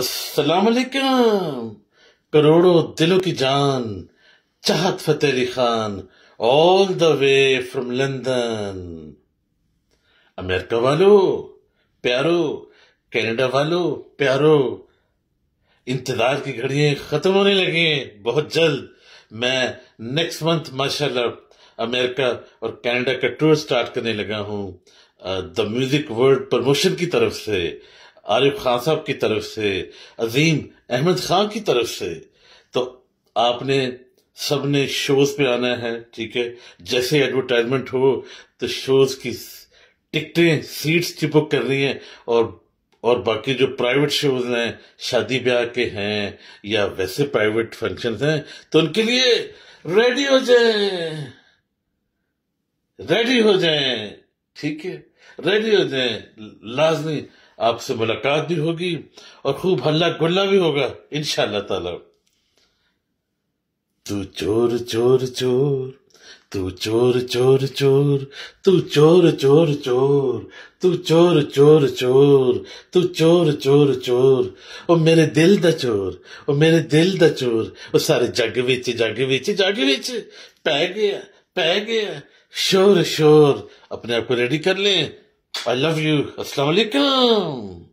अस्सलाम वालेकुम करोड़ों दिलों की जान Chahat Fateh Ali Khan all the way from London America वालों प्यारो कनाडा वालों प्यारो इंतजार की घड़ियां खत्म होने लगी हैं बहुत जल्द मैं नेक्स्ट मंथ माशाल्लाह अमेरिका और कनाडा का टूर स्टार्ट करने लगा हूँ द म्यूजिक वर्ल्ड प्रमोशन की तरफ से आरिफ खान साहब की तरफ से अजीम अहमद खान की तरफ से तो आपने सबने शोज पे आना है ठीक है जैसे एडवर्टाइजमेंट हो तो शोज की टिकटें सीट्स चिपक रही है और और बाकी जो प्राइवेट शोज हैं शादी ब्याह के हैं या वैसे प्राइवेट फंक्शन हैं तो उनके लिए रेडी हो जाए रेडी हो जाए ठीक है रेडी हो जाए लाजमी आपसे मुलाकात भी होगी और खूब हल्ला गुल्ला भी होगा इन तला तू चोर चोर चोर तू चोर चोर चोर तू चोर चोर चोर तू चोर चोर चोर तू चोर चोर चोर ओ मेरे दिल द चोर ओ मेरे दिल द चोर ओ सारे जग बिच जग बिच जग बिच पै गया पै गए श्योर श्योर अपने आप को रेडी कर लें आई लव यू अस्सलाम